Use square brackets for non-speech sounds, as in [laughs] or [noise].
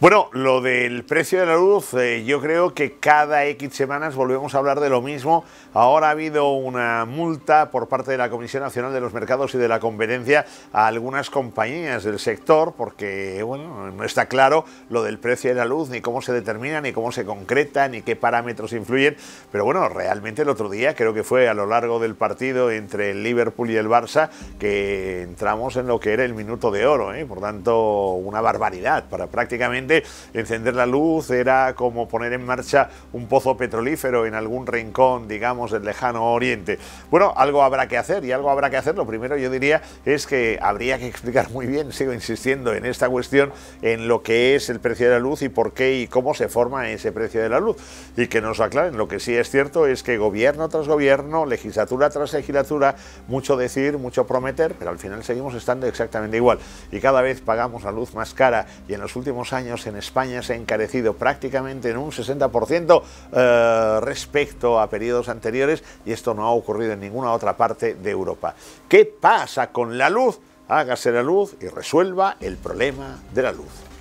Bueno, lo del precio de la luz, eh, yo creo que cada X semanas volvemos a hablar de lo mismo. Ahora ha habido una multa por parte de la Comisión Nacional de los Mercados y de la Competencia a algunas compañías del sector, porque bueno, no está claro lo del precio de la luz, ni cómo se determina, ni cómo se concreta, ni qué parámetros influyen. Pero bueno, realmente el otro día, creo que fue a lo largo del partido entre el Liverpool y el Barça, que entramos en lo que era el minuto de oro. ¿eh? Por tanto, una barbaridad para prácticamente encender la luz era como poner en marcha un pozo petrolífero en algún rincón, digamos, del lejano oriente. Bueno, algo habrá que hacer y algo habrá que hacer. Lo primero, yo diría, es que habría que explicar muy bien, [laughs] sigo insistiendo en esta cuestión, en lo que es el precio de la luz y por qué y cómo se forma ese precio de la luz. Y que nos aclaren. Lo que sí es cierto es que gobierno tras gobierno, legislatura tras legislatura, mucho decir, mucho prometer, pero al final seguimos estando exactamente igual. Y cada vez pagamos la luz más cara y en los últimos años en España se ha encarecido prácticamente en un 60% eh, respecto a periodos anteriores y esto no ha ocurrido en ninguna otra parte de Europa. ¿Qué pasa con la luz? Hágase la luz y resuelva el problema de la luz.